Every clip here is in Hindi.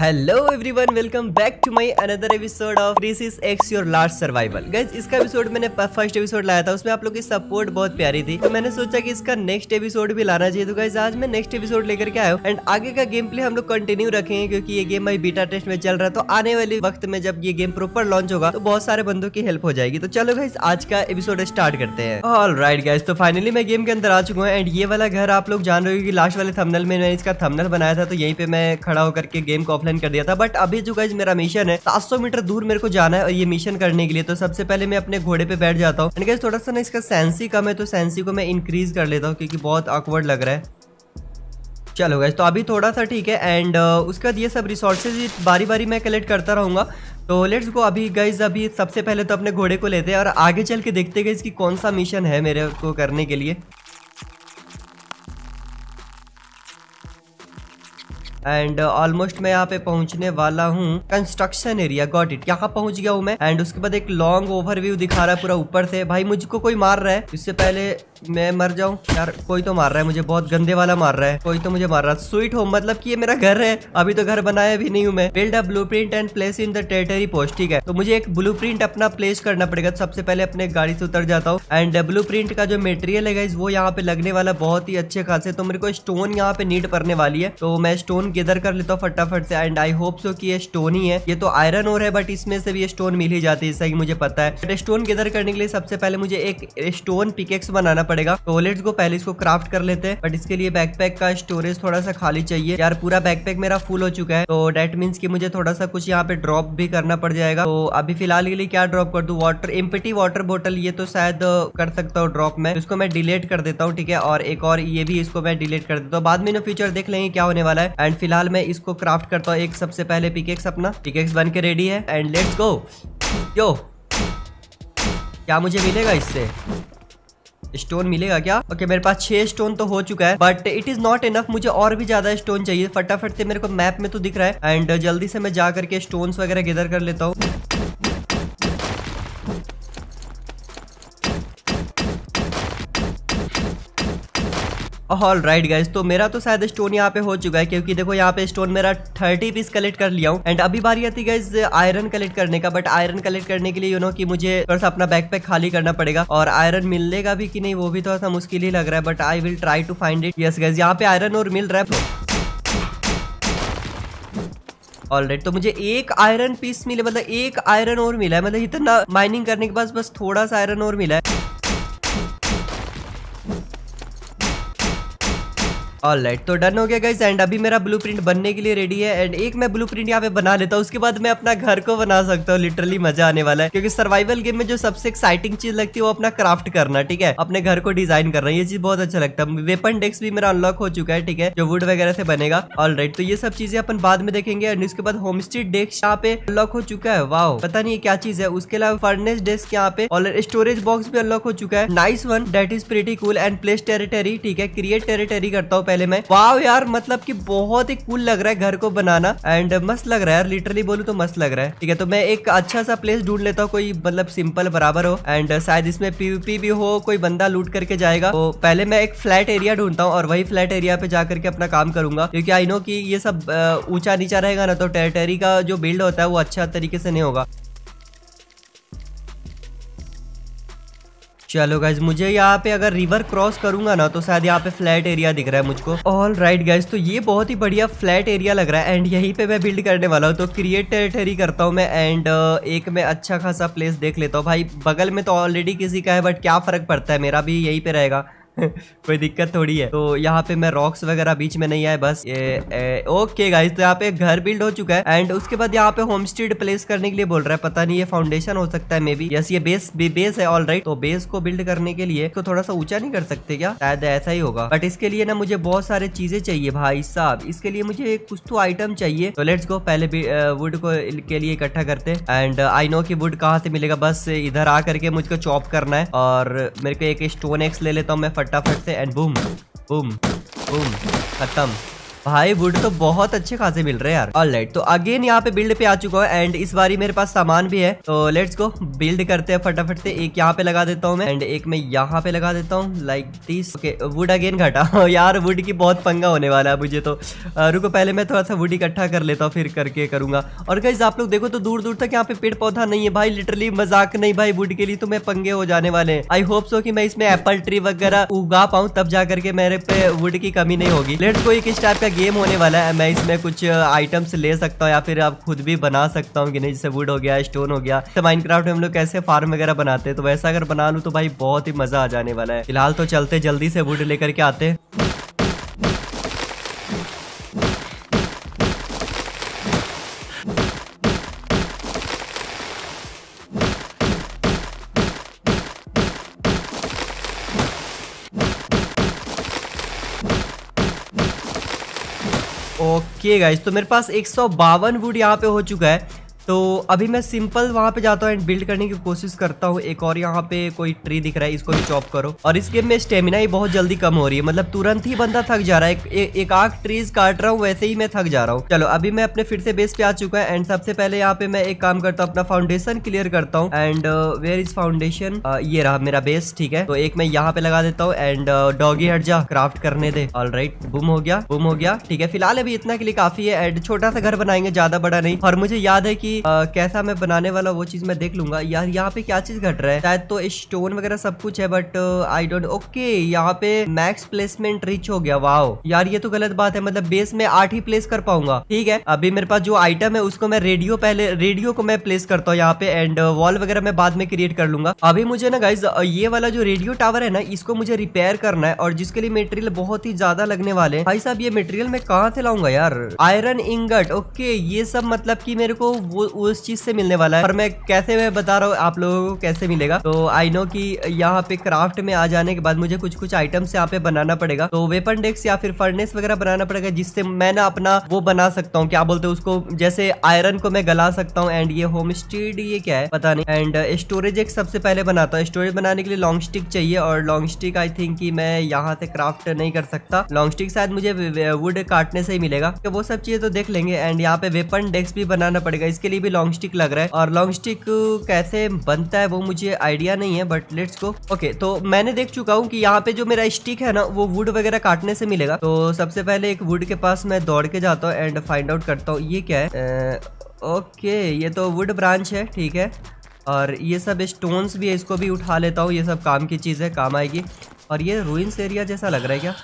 Hello everyone welcome back to my another episode of this is X your last survival guys इसका एपिसोड मैंने फर्स्ट एपिसोड लाया था उसमें आप लोग की सपोर्ट बहुत प्यारी थी तो मैंने सोचा कि इसका नेक्स्ट एपिसोड भी लाना चाहिए तो गाइज आज मैं नेक्स्ट एपिसोड लेकर के आया हूँ एंड आगे का गेम प्ले हम लोग कंटिन्यू रखेंगे क्योंकि ये गेम भाई बीटा टेस्ट में चल रहा है तो आने वाले वक्त में जब ये गेम प्रॉपर लॉन्च होगा तो बहुत सारे बंदों की हेल्प हो जाएगी तो चलो गाइज आज का एपिसोड स्टार्ट करते हैं ऑल राइट गाइज तो फाइनली मैं गेम के अंदर आ चुका हूँ एंड ये वाला घर आप लोग जान रहे हो कि लास्ट वाले थमनल में मैंने इसका थमनल बनाया था तो यहीं पे मैं खड़ा होकर के गेम को ऑफलाइन डन कर दिया था बट अभी जो गाइज मेरा मिशन है सात मीटर दूर मेरे को जाना है और ये मिशन करने के लिए तो सबसे पहले मैं अपने घोड़े पे बैठ जाता हूँ एंड थोड़ा सा ना इसका सेंसी कम है तो सेंसी को मैं इंक्रीज कर लेता हूँ क्योंकि बहुत ऑकवर्ड लग रहा है चलो गाइज तो अभी थोड़ा सा ठीक है एंड uh, उसके बाद ये सब रिसोर्सेज बारी बारी मैं कलेक्ट करता रहूंगा तो लेट्स गो अभी गाइज अभी सबसे पहले तो अपने घोड़े को लेते हैं और आगे चल के देखते गए इसकी कौन सा मिशन है मेरे को करने के लिए एंड ऑलमोस्ट uh, मैं यहाँ पे पहुंचने वाला हूँ कंस्ट्रक्शन एरिया गॉट इट यहाँ पहुंच गया हूँ मैं एंड उसके बाद एक लॉन्ग ओवरव्यू दिखा रहा है पूरा ऊपर से भाई मुझको कोई मार रहा है इससे पहले मैं मर जाऊँ यार कोई तो मार रहा है मुझे बहुत गंदे वाला मार रहा है कोई तो मुझे मार रहा है स्वीट होम मतलब कि ये मेरा घर है अभी तो घर बनाया भी नहीं हूँ मैं build a blue print and place in the territory post ठीक है तो मुझे एक ब्लू प्रिंट अपना प्लेस करना पड़ेगा सबसे पहले अपने गाड़ी से उतर जाता हूँ एंड ब्लू प्रिंट का जो मेटेरियल है वो यहाँ पे लगने वाला बहुत ही अच्छे खासे तो मेरे को स्टोन यहाँ पे नीड पड़ने वाली है तो मैं स्टोन गेदर कर लेता हूँ फटाफट से एंड आई होप सो की ये स्टोन ही है ये तो आयरन और है बट इसमें से भी ये स्टोन मिल ही जाती है सही मुझे पता है बट स्टोन गेदर करने के लिए सबसे पहले मुझे एक स्टोन पिकेक्स बनाना पड़ेगा तो लेट्स गो पहले इसको क्राफ्ट कर लेते हैं बट इसके लिए बैकपैक का स्टोरेज थोड़ा सा खाली चाहिए यार पूरा बैकपैक मेरा फुल हो चुका है तो डेट मीन्स की मुझे थोड़ा सा कुछ यहाँ पे ड्रॉप भी करना पड़ जाएगा तो अभी फिलहाल के लिए क्या ड्रॉप कर दू वाटर इम्पटी वाटर बोटल ये तो शायद कर सकता हूँ ड्रॉप में इसको मैं डिलीट कर देता हूँ ठीक है और एक और ये भी इसको मैं डिलीट कर देता हूँ बाद में फ्यूचर देख लेंगे क्या होने वाला है एंड फिलहाल मैं इसको क्राफ्ट करता हूँ एक सबसे पहले पिकेक्स अपना पिकेक्स बन के रेडी है एंड लेट्स गो यो क्या मुझे मिलेगा इससे स्टोन मिलेगा क्या ओके मेरे पास छह स्टोन तो हो चुका है but it is not enough मुझे और भी ज्यादा स्टोन चाहिए फटाफट से मेरे को मैप में तो दिख रहा है एंड जल्दी से मैं जा करके स्टोन वगैरह गिदर कर लेता हूँ ऑल राइट गाइज तो मेरा तो शायद स्टोन यहाँ पे हो चुका है क्योंकि देखो यहाँ पे स्टोन मेरा थर्टी पीस कलेक्ट कर लिया हूँ एंड अभी बारी आती गाइज आयरन कलेक्ट करने का बट आयरन कलेक्ट करने के लिए यू नो कि मुझे थोड़ा सा अपना पैक खाली करना पड़ेगा और आयरन मिलेगा भी कि नहीं वो भी थोड़ा सा मुश्किल ही लग रहा है but I will try to find it yes guys यहाँ पे आयरन और मिल रहा है ऑलरेडी तो मुझे एक आयरन पीस मिले मतलब एक आयरन और मिला है मतलब इतना माइनिंग करने के बाद बस थोड़ा सा आयरन और मिला है ऑलराइट तो डन हो गया गाइस एंड अभी मेरा ब्लूप्रिंट बनने के लिए रेडी है एंड एक मैं ब्लूप्रिंट यहाँ पे बना लेता हूँ उसके बाद मैं अपना घर को बना सकता हूँ लिटरली मजा आने वाला है क्योंकि सर्वाइवल गेम में जो सबसे एक्साइटिंग चीज लगती है वो अपना क्राफ्ट करना ठीक है अपने घर को डिजाइन करना ये चीज बहुत अच्छा लगता है वेपन डेस्क भी मेरा अनलॉक हो चुका है ठीक है जो वुड वगैरह से बनेगा ऑल तो ये सब चीजें अपन बाद में देखेंगे एंड उसके बाद होम स्ट्रीट डेस्क यहाँ पे अनलॉक हो चुका है वाह पता नहीं क्या चीज है उसके अलावा फर्नेस डेस्क यहाँ पे और स्टोरेज बॉक्स भी अनलॉक हो चुका है nice one that is pretty cool and place territory ठीक है क्रिएट टेरिटरी करता हूँ पहले मैं वाव यार मतलब की बहुत ही कूल लग रहा है घर को बनाना एंड मस्त लग रहा है यार लिटरली बोलू तो मस्त लग रहा है ठीक है तो मैं एक अच्छा सा प्लेस ढूंढ लेता हूँ कोई मतलब सिंपल बराबर हो एंड शायद इसमें पीवीपी भी हो कोई बंदा लूट करके जाएगा तो पहले मैं एक फ्लैट एरिया ढूंढता हूँ और वही फ्लैट एरिया पे जाकर के अपना काम करूंगा क्योंकि आई नो कि ये सब ऊंचा नीचा रहेगा ना तो टेरिटरी का जो बिल्ड होता है वो अच्छा तरीके से नहीं होगा चलो गाइज मुझे यहाँ पे अगर रिवर क्रॉस करूंगा ना तो शायद यहाँ पे फ्लैट एरिया दिख रहा है मुझको ऑल राइट गाइज तो ये बहुत ही बढ़िया फ्लैट एरिया लग रहा है एंड यहीं पे मैं बिल्ड करने वाला हूँ तो क्रिएट टेरिटरी करता हूँ मैं एंड uh, एक मैं अच्छा खासा प्लेस देख लेता हूँ भाई बगल में तो ऑलरेडी किसी का है बट क्या फर्क पड़ता है मेरा भी यहीं पे रहेगा कोई दिक्कत थोड़ी है तो यहाँ पे मैं रॉक्स वगैरह बीच में नहीं आए बस ये ए, ओके गाइस तो यहाँ पे घर बिल्ड हो चुका है एंड उसके बाद यहाँ पे होम स्टेड प्लेस करने के लिए बोल रहा है पता नहीं ये फाउंडेशन हो सकता है मे बी यस ये बेस बे, बेस है ऑल राइट तो बेस को बिल्ड करने के लिए तो थोड़ा सा ऊंचा नहीं कर सकते क्या शायद ऐसा ही होगा बट इसके लिए ना मुझे बहुत सारे चीजें चाहिए भाई साहब इसके लिए मुझे कुछ तो आइटम चाहिए तो लेट्स गो पहले वुड को के लिए इकट्ठा करते एंड आई नो की वुड कहाँ से मिलेगा बस इधर आ करके मुझको चॉप करना है और मेरे को एक स्टोन एक्स ले लेता हूँ मैं फटाफट से एंड बूम बूम बूम खत्म भाई वुड तो बहुत अच्छे खासे मिल रहे हैं यार ऑलराइट तो अगेन यहाँ पे बिल्ड पे आ चुका है एंड इस बारी मेरे पास सामान भी है तो लेट्स गो बिल्ड करते हैं फटाफट से एक यहाँ पे लगा देता हूँ मैं एंड एक मैं यहाँ पे लगा देता हूँ like this okay wood again घटा यार वुड की बहुत पंगा होने वाला है मुझे तो रुको पहले मैं थोड़ा सा वुड इकट्ठा कर लेता हूँ फिर करके करूंगा और गाइज आप लोग देखो तो दूर दूर तक यहाँ पे पेड़ पौधा नहीं है भाई लिटरली मजाक नहीं भाई वुड के लिए तो मैं पंगे हो जाने वाले आई होप सो की मैं इसमें एप्पल ट्री वगैरह उगा पाऊँ तब जा करके मेरे पे वुड की कमी नहीं होगी लेट्स गो एक इस टाइप गेम होने वाला है मैं इसमें कुछ आइटम्स ले सकता हूँ या फिर आप खुद भी बना सकता हूँ कि नहीं जैसे वुड हो गया स्टोन हो गया तो माइन में हम लोग कैसे फार्म वगैरह बनाते हैं तो वैसा अगर बना लूँ तो भाई बहुत ही मजा आ जाने वाला है फिलहाल तो चलते जल्दी से वुड लेकर के आते हैं ओके गाइज तो मेरे पास एक सौ बावन वुड यहाँ पे हो चुका है तो अभी मैं सिंपल वहां पे जाता हूँ एंड बिल्ड करने की कोशिश करता हूँ एक और यहाँ पे कोई ट्री दिख रहा है इसको भी चॉप करो और इस गेम में स्टेमिना ही बहुत जल्दी कम हो रही है मतलब तुरंत ही बंदा थक जा रहा है एक, एक आग ट्रीज काट रहा हूँ वैसे ही मैं थक जा रहा हूँ चलो अभी मैं अपने फिर से बेस पे आ चुका है एंड सबसे पहले यहाँ पे मैं एक काम करता हूँ अपना फाउंडेशन क्लियर करता हूँ एंड वेयर इज फाउंडेशन ये रहा मेरा बेस ठीक है तो एक मैं यहाँ पे लगा देता हूँ एंड डॉगी uh, हट जा क्राफ्ट करने दे ऑल राइट बुम हो गया बुम हो गया ठीक है फिलहाल अभी इतना के लिए काफी है एंड छोटा सा घर बनाएंगे ज्यादा बड़ा नहीं और मुझे याद है की आ, कैसा मैं बनाने वाला वो चीज मैं देख लूंगा यार यहाँ पे क्या चीज घट रहा है शायद तो स्टोन वगैरह सब कुछ है बट आई डोंट ओके यहाँ पे मैक्स प्लेसमेंट रिच हो गया वाओ यार ये तो गलत बात है मतलब बेस में आठ ही प्लेस कर पाऊंगा ठीक है अभी मेरे पास जो आइटम है उसको मैं रेडियो पहले रेडियो को मैं प्लेस करता हूँ यहाँ पे एंड वॉल वगैरह मैं बाद में क्रिएट कर लूंगा अभी मुझे ना गाइज ये वाला जो रेडियो टावर है ना इसको मुझे रिपेयर करना है और जिसके लिए मेटेरियल बहुत ही ज्यादा लगने वाले भाई साहब ये मेटेरियल मैं कहाँ से लाऊंगा यार आयरन इंगट ओके ये सब मतलब की मेरे को वो उस चीज से मिलने वाला है पर मैं कैसे मैं बता रहा हूँ आप लोगों को कैसे मिलेगा तो आई नो की यहाँ पे क्राफ्ट में आ जाने के बाद मुझे कुछ कुछ आइटम्स यहाँ पे बनाना पड़ेगा तो वेपन डेक्स या फिर फर्नेस वगैरह बनाना पड़ेगा जिससे मैं ना अपना वो बना सकता हूँ क्या बोलते हैं उसको जैसे आयरन को मैं गला सकता हूँ एंड ये होम स्टीड ये क्या है पता नहीं एंड स्टोरेज uh, एक सबसे पहले बनाता हूँ स्टोरेज बनाने के लिए लॉन्ग स्टिक चाहिए और लॉन्ग स्टिक आई थिंक की मैं यहाँ से क्राफ्ट नहीं कर सकता लॉन्ग स्टिक शायद मुझे वुड काटने से ही मिलेगा तो वो सब चीजें तो देख लेंगे एंड यहाँ पे वेपन डेस्क भी बनाना पड़ेगा इसके लिए भी लॉन्ग स्टिक लग रहा है और लॉन्ग स्टिक कैसे बनता है वो मुझे आइडिया नहीं है बट लेट्स गो ओके तो मैंने देख चुका हूँ कि यहाँ पे जो मेरा स्टिक है ना वो वुड वगैरह काटने से मिलेगा तो सबसे पहले एक वुड के पास मैं दौड़ के जाता हूँ एंड फाइंड आउट करता हूँ ये क्या है ओके ये तो वुड ब्रांच है ठीक है और ये सब स्टोन्स भी है इसको भी उठा लेता हूँ ये सब काम की चीज़ है काम आएगी और ये रूइंस एरिया जैसा लग रहा है क्या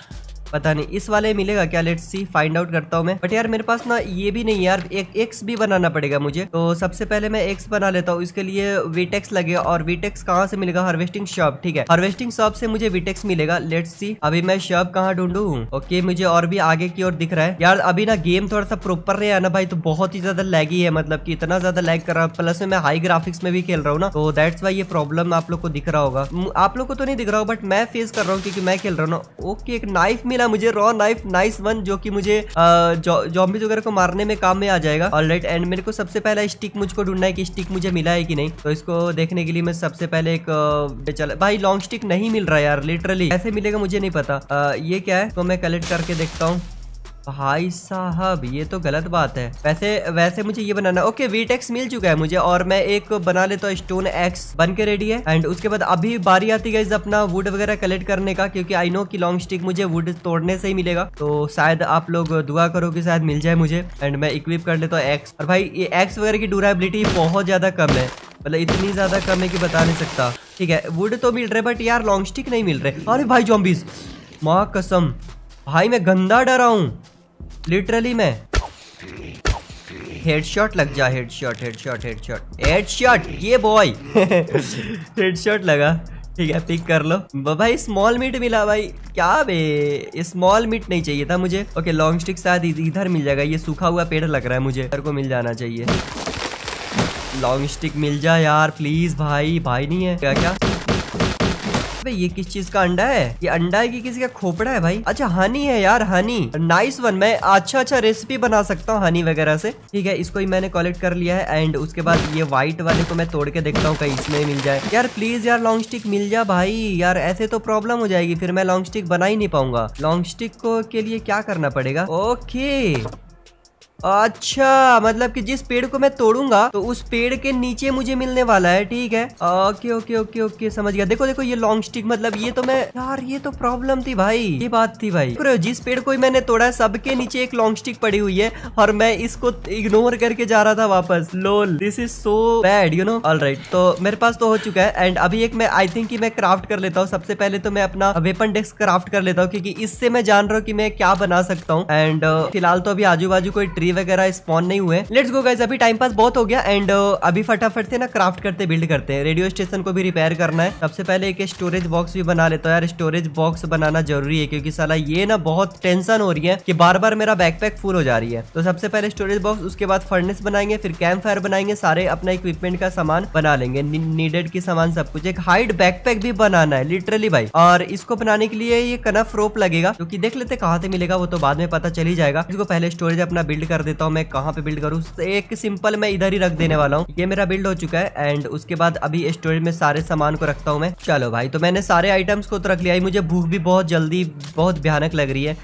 पता नहीं इस वाले मिलेगा क्या लेट्स सी फाइंड आउट करता हूँ मैं बट यार मेरे पास ना ये भी नहीं यार एक एक्स भी बनाना पड़ेगा मुझे तो सबसे पहले मैं एक्स बना लेता हूँ इसके लिए वीटेक्स लगेगा और वीटेक्स कहाँ से मिलेगा हार्वेस्टिंग शॉप ठीक है हार्वेस्टिंग शॉप से मुझे वीटेक्स मिलेगा लेट्स सी अभी मैं शॉप कहाँ ढूंढू ओके मुझे और भी आगे की ओर दिख रहा है यार अभी ना गेम थोड़ा सा प्रोपर नहीं है ना भाई तो बहुत ही ज्यादा लैगी है मतलब की इतना ज्यादा लैग कर रहा है प्लस में मैं हाई ग्राफिक्स में भी खेल रहा हूँ ना तो दैट्स वाई ये प्रॉब्लम आप लोग को दिख रहा होगा आप लोग को तो नहीं दिख रहा हूँ बट मैं फेस कर रहा हूँ क्योंकि मैं खेल रहा हूँ ना ओके एक नाइफ मिला मुझे रॉ नाइफ नाइस वन जो की मुझे जॉम्बिस वगैरह को मारने में काम में आ जाएगा ऑल राइट एंड मेरे को सबसे पहला स्टिक मुझको ढूंढना है कि स्टिक मुझे मिला है कि नहीं तो इसको देखने के लिए मैं सबसे पहले एक चल भाई लॉन्ग स्टिक नहीं मिल रहा यार लिटरली ऐसे मिलेगा मुझे नहीं पता आ, ये क्या है तो मैं कलेक्ट करके देखता हूँ भाई साहब ये तो गलत बात है वैसे वैसे मुझे ये बनाना ओके वीट एक्स मिल चुका है मुझे और मैं एक बना लेता हूँ स्टोन एक्स बन के रेडी है एंड उसके बाद अभी बारी आती गई अपना वुड वगैरह कलेक्ट करने का क्योंकि आई नो की लॉन्ग स्टिक मुझे वुड तोड़ने से ही मिलेगा तो शायद आप लोग दुआ करो कि शायद मिल जाए मुझे एंड मैं इक्विप कर लेता हूँ एक्स और भाई ये एक्स वगैरह की ड्यूरेबिलिटी बहुत ज्यादा कम है मतलब इतनी ज्यादा कम है कि बता नहीं सकता ठीक है वुड तो मिल रहे बट यार लॉन्ग स्टिक नहीं मिल रहे अरे भाई जॉम्बीज माँ कसम भाई मैं गंदा डरा हूँ लिटरली मैं हेडशॉट लग जा हेडशॉट हेडशॉट हेडशॉट हेडशॉट ये बॉय हेडशॉट लगा ठीक है पिक कर लो भाई स्मॉल मीट मिला भाई क्या बे स्मॉल मीट नहीं चाहिए था मुझे ओके लॉन्ग स्टिक शायद इधर मिल जाएगा ये सूखा हुआ पेड़ लग रहा है मुझे को मिल जाना चाहिए लॉन्ग स्टिक मिल जा यार प्लीज भाई भाई नहीं है क्या क्या अबे ये किस चीज का अंडा है ये अंडा है कि किसी का खोपड़ा है भाई अच्छा हनी है यार हनी नाइस वन मैं अच्छा अच्छा रेसिपी बना सकता हूँ हनी वगैरह से ठीक है इसको ही मैंने कलेक्ट कर लिया है एंड उसके बाद ये व्हाइट वाले को मैं तोड़ के देखता हूँ कहीं इसमें मिल जाए यार प्लीज यार लॉन्ग स्टिक मिल जा भाई यार ऐसे तो प्रॉब्लम हो जाएगी फिर मैं लॉन्ग स्टिक बना ही नहीं पाऊंगा लॉन्ग स्टिक को के लिए क्या करना पड़ेगा ओके अच्छा मतलब कि जिस पेड़ को मैं तोड़ूंगा तो उस पेड़ के नीचे मुझे मिलने वाला है ठीक है ओके ओके ओके ओके समझ गया देखो देखो ये लॉन्ग स्टिक मतलब ये तो मैं यार ये तो प्रॉब्लम थी भाई ये बात थी भाई जिस पेड़ को मैंने तोड़ा है सबके नीचे एक लॉन्ग स्टिक पड़ी हुई है और मैं इसको इग्नोर करके जा रहा था वापस lol this is so bad you know all right तो मेरे पास तो हो चुका है एंड अभी एक मैं आई थिंक की मैं क्राफ्ट कर लेता हूँ सबसे पहले तो मैं अपना वेपन डेस्क क्राफ्ट कर लेता हूँ क्योंकि इससे मैं जान रहा हूँ की मैं क्या बना सकता हूँ एंड फिलहाल तो अभी आजू बाजू कोई ट्री ट्री वगैरह स्पॉन नहीं हुए लेट्स गो गाइज अभी टाइम पास बहुत हो गया एंड uh, अभी फटाफट से ना क्राफ्ट करते बिल्ड करते हैं रेडियो स्टेशन को भी रिपेयर करना है सबसे पहले एक स्टोरेज बॉक्स भी बना लेता हूँ यार स्टोरेज बॉक्स बनाना जरूरी है क्योंकि साला ये ना बहुत टेंशन हो रही है कि बार बार मेरा बैकपैक फुल हो जा रही है तो सबसे पहले स्टोरेज बॉक्स उसके बाद फर्नेस बनाएंगे फिर कैंप फायर बनाएंगे सारे अपना इक्विपमेंट का सामान बना लेंगे नीडेड की सामान सब कुछ एक हाइट बैकपैक भी बनाना है लिटरली भाई और इसको बनाने के लिए ये कनफ रोप लगेगा क्योंकि देख लेते कहा से मिलेगा वो तो बाद में पता चली जाएगा इसको पहले स्टोरेज अपना बिल्ड कर कर देता हूँ मैं कहाँ पे बिल्ड करूँ एक सिंपल मैं इधर ही रख देने वाला हूँ ये मेरा बिल्ड हो चुका है एंड उसके बाद अभी स्टोरेज में सारे सामान को रखता हूँ मैं चलो भाई तो मैंने सारे आइटम्स को तो रख लिया मुझे भूख भी बहुत जल्दी बहुत भयानक लग रही है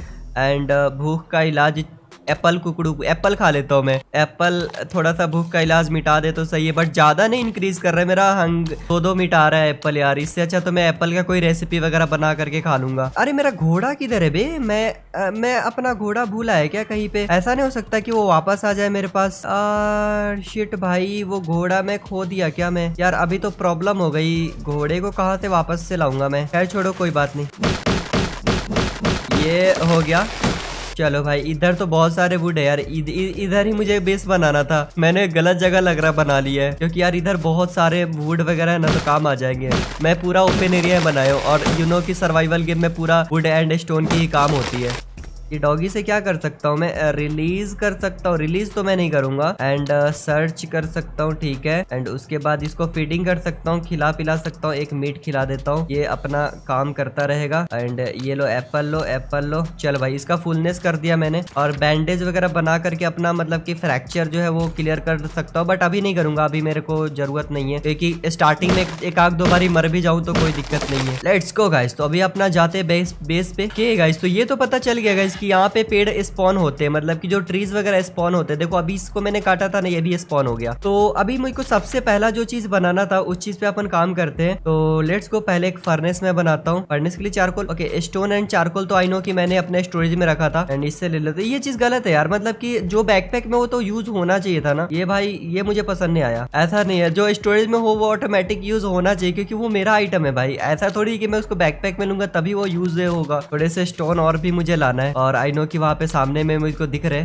एंड भूख का इलाज एप्पल कुकड़ू एप्पल खा लेता हूँ मैं एप्पल थोड़ा सा भूख का इलाज मिटा दे तो सही है बट ज़्यादा नहीं इंक्रीज कर रहा है मेरा हंग दो दो मिटा रहा है एप्पल यार इससे अच्छा तो मैं एप्पल का कोई रेसिपी वगैरह बना करके खा लूंगा अरे मेरा घोड़ा किधर है बे मैं आ, मैं अपना घोड़ा भूला है क्या कहीं पे ऐसा नहीं हो सकता की वो वापस आ जाए मेरे पास शिट भाई वो घोड़ा मैं खो दिया क्या मैं यार अभी तो प्रॉब्लम हो गई घोड़े को कहा से वापस से लाऊंगा मैं खैर छोड़ो कोई बात नहीं ये हो गया चलो भाई इधर तो बहुत सारे वुड है यार इधर ही मुझे बेस बनाना था मैंने गलत जगह लग रहा बना लिया है क्योंकि यार इधर बहुत सारे वुड वगैरह ना तो काम आ जाएंगे मैं पूरा ओपन एरिया बनाया हूँ और यू नो की सर्वाइवल गेम में पूरा वुड एंड स्टोन की ही काम होती है कि डॉगी से क्या कर सकता हूँ मैं रिलीज कर सकता हूँ रिलीज तो मैं नहीं करूंगा एंड सर्च कर सकता हूँ ठीक है एंड उसके बाद इसको फीडिंग कर सकता हूँ खिला पिला सकता हूँ एक मीट खिला देता हूँ ये अपना काम करता रहेगा एंड ये लो एप्पल लो एप्पल लो चल भाई इसका फुलनेस कर दिया मैंने और बैंडेज वगैरह बना करके अपना मतलब की फ्रैक्चर जो है वो क्लियर कर सकता हूँ बट अभी नहीं करूंगा अभी मेरे को जरूरत नहीं है क्योंकि स्टार्टिंग में एक आध दो बारी मर भी जाऊँ तो कोई दिक्कत नहीं है लेट्स गो गाइस तो अभी अपना जाते बेस बेस पे के गाइस तो ये तो पता चल गया गाइस कि यहाँ पे पेड़ स्पॉन होते हैं मतलब कि जो ट्रीज वगैरह स्पॉन होते हैं देखो अभी इसको मैंने काटा था ना ये भी स्पॉन हो गया तो अभी मुझको सबसे पहला जो चीज बनाना था उस चीज पे अपन काम करते हैं तो लेट्स को पहले एक फर्नेस में बनाता हूँ फर्नेस के लिए charcoal okay stone and charcoal तो आई नो की मैंने अपने स्टोरेज में रखा था एंड इससे ले लेते ये चीज गलत है यार मतलब की जो बैकपैक में वो तो यूज होना चाहिए था ना ये भाई ये मुझे पसंद नहीं आया ऐसा नहीं है जो स्टोरेज में हो वो ऑटोमेटिक यूज होना चाहिए क्योंकि वो मेरा आइटम है भाई ऐसा थोड़ी कि मैं उसको बैकपैक में लूंगा तभी वो यूज होगा थोड़े से स्टोन और भी मुझे लाना है और और आई नो कि वहाँ पे सामने में मुझको दिख रहे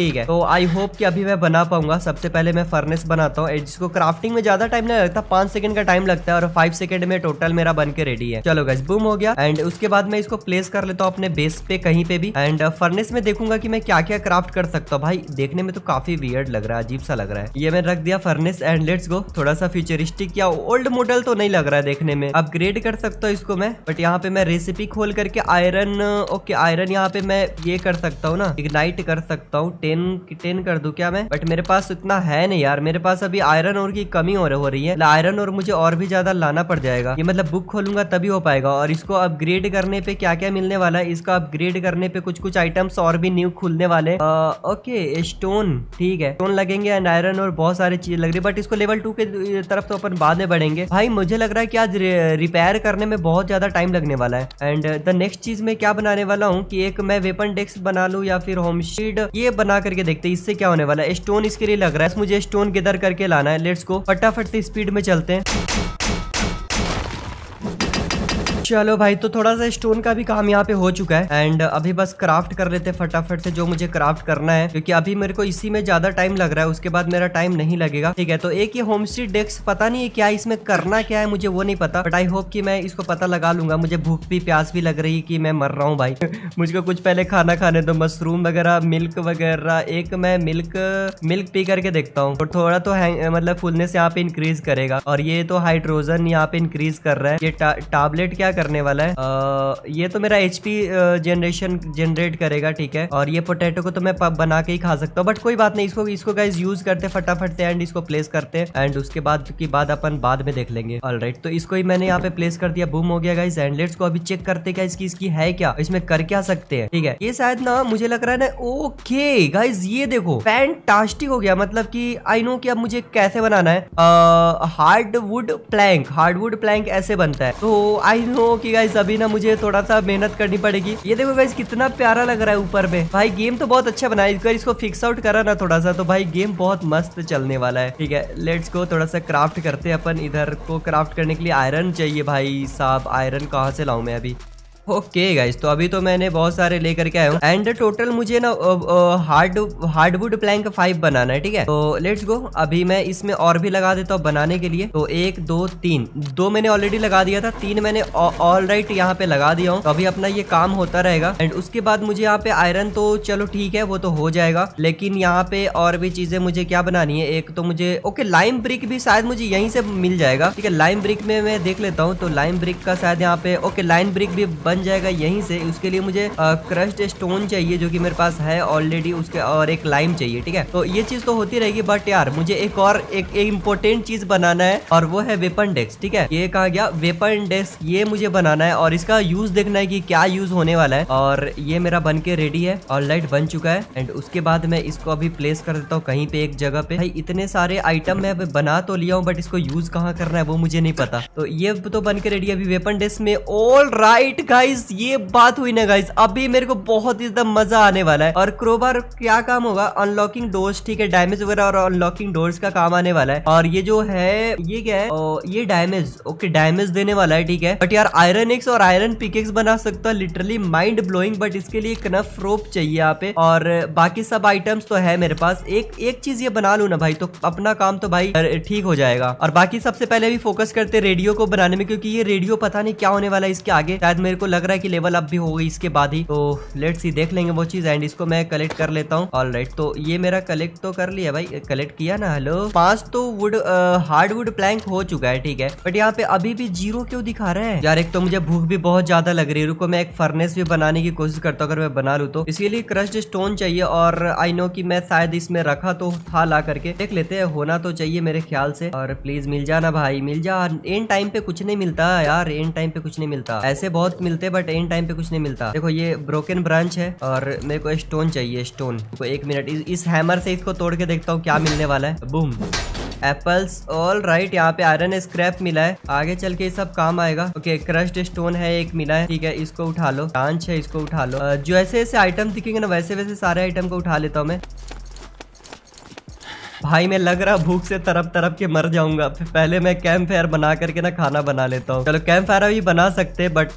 ठीक है तो आई होप कि अभी मैं बना पाऊंगा सबसे पहले मैं फर्नेस बनाता हूँ जिसको क्राफ्टिंग में ज्यादा टाइम नहीं लगता पांच सेकंड का टाइम लगता है और फाइव सेकंड में टोटल मेरा बन के रेडी है चलो गज बूम हो गया एंड उसके बाद मैं इसको प्लेस कर लेता हूँ अपने बेस पे कहीं पे भी एंड फर्नेस uh, में देखूंगा की मैं क्या क्या क्राफ्ट कर सकता हूँ भाई देखने में तो काफी वियर्ड लग रहा है अजीब सा लग रहा है ये मैंने रख दिया फर्नेस एंड लेट्स गो थोड़ा सा फ्यूचरिस्टिक या ओल्ड मॉडल तो नहीं लग रहा है देखने में अपग्रेड कर सकता हूँ इसको मैं बट यहाँ पे मैं रेसिपी खोल करके आयरन ओके आयरन यहाँ पे मैं ये कर सकता हूँ ना इग्नाइट कर सकता हूँ टेन टेन कर दू क्या मैं बट मेरे पास इतना है नहीं यार मेरे पास अभी आयरन और की कमी हो रही है आयरन और मुझे और भी ज्यादा लाना पड़ जाएगा ये मतलब बुक खोलूंगा तभी हो पाएगा और इसको अपग्रेड करने पे क्या क्या मिलने वाला है इसका अपग्रेड करने पे कुछ कुछ आइटम्स और भी न्यू खुलने वाले ओके स्टोन ठीक है स्टोन लगेंगे एंड आयरन और बहुत सारी चीज लग रही है बट इसको लेवल टू के तरफ तो अपन बाद में बढ़ेंगे भाई मुझे लग रहा है कि आज रिपेयर करने में बहुत ज्यादा टाइम लगने वाला है एंड द नेक्स्ट चीज मैं क्या बनाने वाला हूँ कि एक मैं वेपन डेस्क बना लू या फिर होमशीड ये बना बना करके देखते हैं इससे क्या होने वाला है स्टोन इसके लिए लग रहा है मुझे स्टोन गेदर करके लाना है लेट्स को फटाफट से स्पीड में चलते हैं चलो भाई तो थोड़ा सा स्टोन का भी काम यहाँ पे हो चुका है एंड अभी बस क्राफ्ट कर लेते फटाफट से जो मुझे क्राफ्ट करना है क्योंकि अभी मेरे को इसी में ज्यादा टाइम लग रहा है उसके बाद मेरा टाइम नहीं लगेगा ठीक है तो एक ये होम स्ट्रीट डेस्क पता नहीं है क्या इसमें करना क्या है मुझे वो नहीं पता बट आई होप की मैं इसको पता लगा लूंगा मुझे भूख भी प्यास भी लग रही है की मैं मर रहा हूँ भाई मुझको कुछ पहले खाना खाने दो मशरूम वगैरह मिल्क वगैरह एक मैं मिल्क मिल्क पी करके देखता हूँ और थोड़ा तो मतलब फुलनेस यहाँ पे इंक्रीज करेगा और ये तो हाइड्रोजन यहाँ पे इंक्रीज कर रहा है ये टैबलेट क्या करने वाला है आ, ये तो मेरा एच जनरेशन जनरेट करेगा ठीक है और ये पोटैटो को तो मैं बना के ही खा सकता हूँ बट कोई बात नहीं इसको इसको गाइज यूज करते फटाफट से एंड इसको प्लेस करते हैं एंड उसके बाद की बात अपन बाद में देख लेंगे ऑल right, तो इसको ही मैंने यहाँ पे प्लेस कर दिया बूम हो गया गाइज एंड लेट्स को अभी चेक करते क्या इसकी इसकी है क्या इसमें कर क्या सकते हैं ठीक है ये शायद ना मुझे लग रहा है ना ओके गाइज ये देखो फैंटास्टिक हो गया मतलब की आई नो की अब मुझे कैसे बनाना है हार्डवुड प्लैंक हार्डवुड प्लैंक ऐसे बनता है तो आई नो कि गाइस अभी ना मुझे थोड़ा सा मेहनत करनी पड़ेगी ये देखो गाइस कितना प्यारा लग रहा है ऊपर में भाई गेम तो बहुत अच्छा बनाया है इसको फिक्स आउट करा ना थोड़ा सा तो भाई गेम बहुत मस्त चलने वाला है ठीक है लेट्स को थोड़ा सा क्राफ्ट करते हैं अपन इधर को क्राफ्ट करने के लिए आयरन चाहिए भाई साहब आयरन कहाँ से लाऊ मैं अभी ओके गाइस तो अभी तो मैंने बहुत सारे लेकर के आया हूँ एंड टोटल मुझे ना हार्ड हार्डवुड प्लैंक फाइव बनाना है ठीक है तो लेट्स गो अभी मैं इसमें और भी लगा देता हूँ बनाने के लिए तो एक दो तीन दो मैंने ऑलरेडी लगा दिया था तीन मैंने ऑल राइट यहाँ पे लगा दिया हूँ तो अभी अपना ये काम होता रहेगा एंड उसके बाद मुझे यहाँ पे आयरन तो चलो ठीक है वो तो हो जाएगा लेकिन यहाँ पे और भी चीजें मुझे क्या बनानी है एक तो मुझे ओके लाइम ब्रिक भी शायद मुझे यहीं से मिल जाएगा ठीक है लाइम ब्रिक में मैं देख लेता हूँ तो लाइम ब्रिक का शायद यहाँ पे ओके लाइम ब्रिक भी बन बन जाएगा यहीं से उसके लिए मुझे क्रश्ड स्टोन चाहिए जो कि मेरे पास है ऑलरेडी उसके और एक लाइम चाहिए ठीक है तो ये चीज तो होती रहेगी बट यार मुझे एक और एक इम्पोर्टेंट चीज बनाना है और वो है वेपन डेस्क ठीक है ये कहा गया वेपन डेस्क ये मुझे बनाना है और इसका यूज देखना है की क्या यूज होने वाला है और ये मेरा बन के रेडी है और लाइट बन चुका है एंड उसके बाद मैं इसको अभी प्लेस कर देता हूँ कहीं पे एक जगह पे भाई इतने सारे आइटम मैं बना तो लिया हूँ बट इसको यूज कहाँ करना है वो मुझे नहीं पता तो ये तो बन के रेडी है अभी वेपन डेस्क में ऑल राइट का गाइस ये बात हुई ना गाइस अभी मेरे को बहुत ही ज्यादा मजा आने वाला है और क्रोबार क्या काम होगा अनलॉकिंग डोर्स ठीक है डैमेज वगैरह और अनलॉकिंग डोर्स का काम आने वाला है और ये जो है ये क्या है ओ, ये डैमेज ओके डैमेज देने वाला है ठीक है बट यार आयरन एक्स और आयरन पिकेक्स बना सकता है लिटरली माइंड ब्लोइंग बट इसके लिए कनफ रोप चाहिए यहाँ पे और बाकी सब आइटम्स तो है मेरे पास एक एक चीज ये बना लू ना भाई तो अपना काम तो भाई ठीक हो जाएगा और बाकी सबसे पहले भी फोकस करते रेडियो को बनाने में क्योंकि ये रेडियो पता नहीं क्या होने वाला है इसके आगे शायद मेरे को लग रहा है की लेवल अप भी होगी इसके बाद ही तो लेट सी देख लेंगे वो चीज एंड इसको मैं कलेक्ट कर लेता हूँ ऑल राइट तो ये मेरा कलेक्ट तो कर लिया भाई कलेक्ट किया ना हेलो पांच तो वुड हार्ड वुड प्लैंक हो चुका है ठीक है बट यहाँ पे अभी भी जीरो क्यों दिखा रहे हैं यार एक तो मुझे भूख भी बहुत ज्यादा लग रही है रुको मैं एक फर्नेस भी बनाने की कोशिश करता हूँ अगर मैं बना लू तो इसके लिए क्रस्ट स्टोन चाहिए और आई नो की मैं शायद इसमें रखा तो था ला करके देख लेते हैं होना तो चाहिए मेरे ख्याल से और प्लीज मिल जाना भाई मिल जा एन टाइम पे कुछ नहीं मिलता यार एन टाइम पे कुछ नहीं मिलता ऐसे बहुत मिलता मिलते हैं बट इन टाइम पे कुछ नहीं मिलता देखो ये ब्रोकन ब्रांच है और मेरे को स्टोन चाहिए स्टोन को तो एक मिनट इस, हैमर से इसको तोड़ के देखता हूँ क्या मिलने वाला है बूम एप्पल्स ऑल राइट यहाँ पे आयरन स्क्रैप मिला है आगे चल के ये सब काम आएगा ओके क्रश्ड स्टोन है एक मिला है ठीक है इसको उठा लो कांच है इसको उठा लो जो ऐसे ऐसे आइटम दिखेंगे ना वैसे वैसे सारे आइटम को उठा लेता हूँ मैं भाई मैं लग रहा भूख से तरफ तरफ के मर जाऊंगा पहले मैं कैंप फायर बना करके ना खाना बना लेता हूँ चलो कैंप फायर अभी बना सकते बट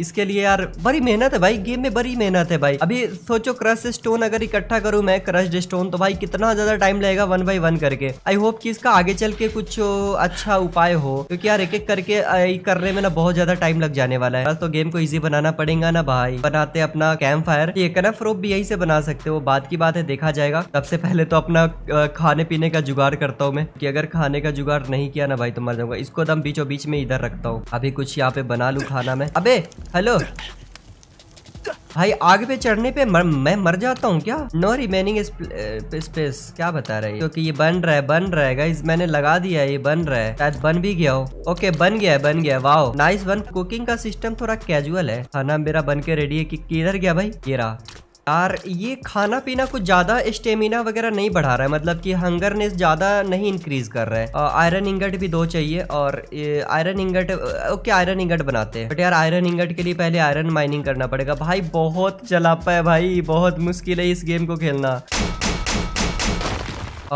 इसके लिए यार बड़ी मेहनत है भाई गेम में बड़ी मेहनत है भाई अभी सोचो क्रश स्टोन अगर इकट्ठा करूँ मैं क्रश स्टोन तो भाई कितना ज्यादा टाइम लगेगा वन बाई वन करके आई होप की इसका आगे चल के कुछ अच्छा उपाय हो क्योंकि यार एक एक करके करने में ना बहुत ज्यादा टाइम लग जाने वाला है तो गेम को इजी बनाना पड़ेगा ना भाई बनाते अपना कैंप फायर ये कनफ रोप भी यही से बना सकते हो बात की बात है देखा जाएगा सबसे पहले तो अपना खाने खाने पीने का जुगाड़ करता हूँ मैं कि अगर खाने का जुगाड़ नहीं किया ना भाई तो मर जाऊंगा इसको दम तो बीचों बीच में इधर रखता हूँ अभी कुछ यहाँ पे बना लू खाना मैं अबे हेलो भाई आग पे चढ़ने पे मर, मैं मर जाता हूँ क्या नो रिमेनिंग स्पेस क्या बता रहे क्योंकि तो ये बन रहा है बन रहा है गाइज मैंने लगा दिया है ये बन रहा है शायद बन भी गया हो ओके बन गया है बन गया वाओ नाइस वन कुकिंग का सिस्टम थोड़ा कैजुअल है खाना मेरा बन के रेडी है कि किधर गया भाई ये रहा यार ये खाना पीना कुछ ज़्यादा स्टेमिना वगैरह नहीं बढ़ा रहा है मतलब कि हंगर ने ज़्यादा नहीं इंक्रीज कर रहा है आयरन इंगट भी दो चाहिए और iron ingot okay iron ingot बनाते हैं बट यार आयरन इंगट के लिए पहले आयरन माइनिंग करना पड़ेगा भाई बहुत जलापा है भाई बहुत मुश्किल है इस गेम को खेलना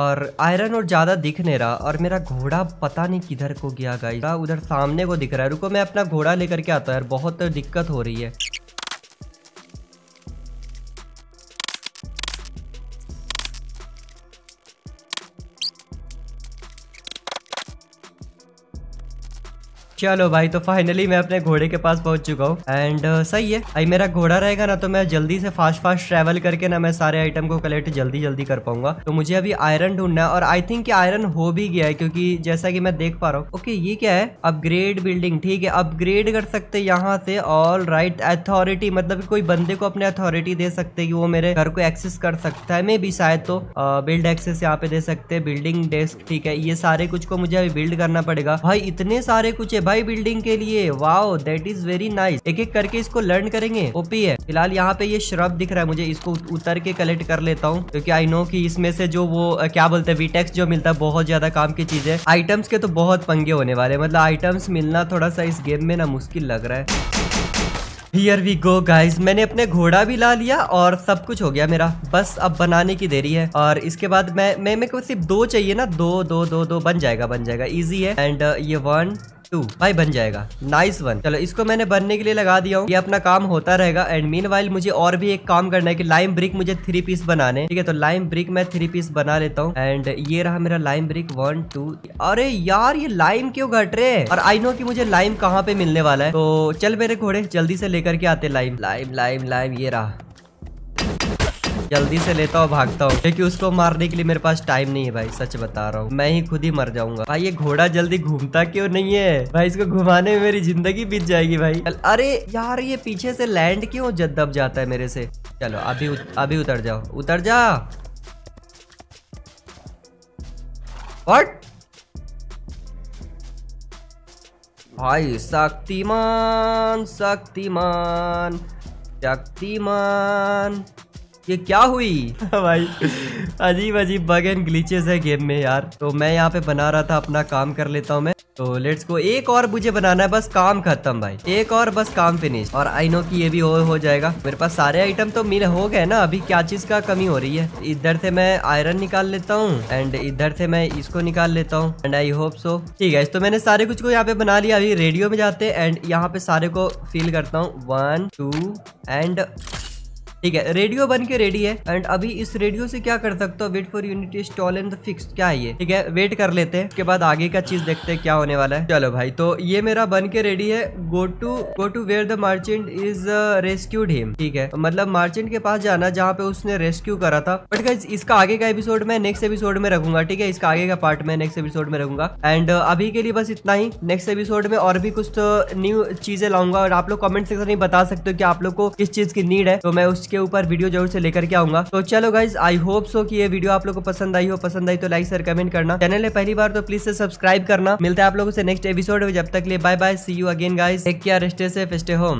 और आयरन और ज्यादा दिख नहीं रहा और मेरा घोड़ा पता नहीं किधर को गया गाई उधर सामने को दिख रहा है रुको मैं अपना घोड़ा लेकर के आता है यार बहुत दिक्कत हो रही है चलो भाई तो फाइनली मैं अपने घोड़े के पास पहुंच चुका हूँ एंड uh, सही है भाई मेरा घोड़ा रहेगा ना तो मैं जल्दी से फास्ट फास्ट ट्रेवल करके ना मैं सारे आइटम को कलेक्ट जल्दी जल्दी कर पाऊंगा तो मुझे अभी आयरन ढूंढना है और आई थिंक आयरन हो भी गया है क्योंकि जैसा कि मैं देख पा रहा हूँ ओके ये क्या है अपग्रेड बिल्डिंग ठीक है अपग्रेड कर सकते यहाँ से ऑल राइट अथॉरिटी मतलब कोई बंदे को अपने अथॉरिटी दे सकते कि वो मेरे घर को एक्सेस कर सकता है मे भी शायद तो बिल्ड uh, एक्सेस यहाँ पे दे सकते बिल्डिंग डेस्क ठीक है ये सारे कुछ को मुझे अभी बिल्ड करना पड़ेगा भाई इतने सारे कुछ है भाई बिल्डिंग के लिए wow that is very nice एक एक करके इसको लर्न करेंगे ओपी है फिलहाल यहाँ पे ये श्रब दिख रहा है मुझे इसको उतर के कलेक्ट कर लेता हूँ क्योंकि आई नो की इसमें से जो वो क्या बोलते हैं वीटेक्स जो मिलता है बहुत ज्यादा काम की चीज है आइटम्स के तो बहुत पंगे होने वाले मतलब आइटम्स मिलना थोड़ा सा इस गेम में ना मुश्किल लग रहा है हियर वी गो गाइज मैंने अपने घोड़ा भी ला लिया और सब कुछ हो गया मेरा बस अब बनाने की देरी है और इसके बाद मैं मैं मेरे को सिर्फ दो चाहिए ना दो दो दो दो बन जाएगा बन जाएगा इजी है एंड ये वन टू भाई बन जाएगा नाइस वन चलो इसको मैंने बनने के लिए लगा दिया हूँ ये अपना काम होता रहेगा एंड मीन वाइल मुझे और भी एक काम करना है कि लाइम ब्रिक मुझे थ्री पीस बनाने ठीक है तो लाइम ब्रिक मैं थ्री पीस बना लेता हूँ एंड ये रहा मेरा लाइम ब्रिक वन टू अरे यार ये लाइम क्यों घट रहे हैं और आई नो की मुझे लाइम कहाँ पे मिलने वाला है तो चल मेरे घोड़े जल्दी से लेकर के आते लाइम लाइम लाइम लाइम ये रहा जल्दी से लेता हूँ भागता हूँ क्योंकि उसको मारने के लिए मेरे पास टाइम नहीं है भाई सच बता रहा हूँ मैं ही खुद ही मर जाऊंगा भाई ये घोड़ा जल्दी घूमता क्यों नहीं है भाई इसको घुमाने में मेरी जिंदगी बीत जाएगी भाई अरे यार ये पीछे से लैंड क्यों दब जाता है मेरे से चलो अभी अभी उतर जाओ उतर जा What? भाई शक्तिमान शक्तिमान शक्तिमान ये क्या हुई भाई अजीब अजीब बग एंड ग्लीचेस है गेम में यार तो मैं यहाँ पे बना रहा था अपना काम कर लेता हूँ मैं तो लेट्स को एक और मुझे बनाना है बस काम खत्म भाई एक और बस काम फिनिश और आई नो कि ये भी हो हो जाएगा मेरे पास सारे आइटम तो मेरे हो गए ना अभी क्या चीज का कमी हो रही है इधर से मैं आयरन निकाल लेता हूँ एंड इधर से मैं इसको निकाल लेता हूँ एंड आई होप सो ठीक है तो मैंने सारे कुछ को यहाँ पे बना लिया अभी रेडियो में जाते एंड यहाँ पे सारे को फील करता हूँ वन टू एंड ठीक है रेडियो बन के रेडी है एंड अभी इस रेडियो से क्या कर सकते हो wait for unity stall and fix क्या है ये ठीक है वेट कर लेते हैं उसके बाद आगे का चीज देखते हैं क्या होने वाला है चलो भाई तो ये मेरा बन के रेडी है go to go to where the merchant is rescued him ठीक है मतलब मर्चेंट के पास जाना जहाँ पे उसने रेस्क्यू करा था बट इसका आगे का एपिसोड मैं नेक्स्ट एपिसोड में रखूंगा ठीक है इसका आगे का पार्ट मैं नेक्स्ट एपिसोड में रखूंगा एंड uh, अभी के लिए बस इतना ही नेक्स्ट एपिसोड में और भी कुछ न्यू uh, चीजें लाऊंगा और आप लोग कमेंट सेक्शन में बता सकते हो कि आप लोग को किस चीज की नीड है तो मैं उस इसके ऊपर वीडियो जरूर से लेकर के आऊंगा तो चलो गाइज आई होप सो कि ये वीडियो आप लोग को पसंद आई हो पसंद आई तो लाइक सर कमेंट करना चैनल है पहली बार तो प्लीज से सब्सक्राइब करना मिलता है आप लोगों से नेक्स्ट एपिसोड में जब तक लिए bye bye see you again guys take care stay safe stay home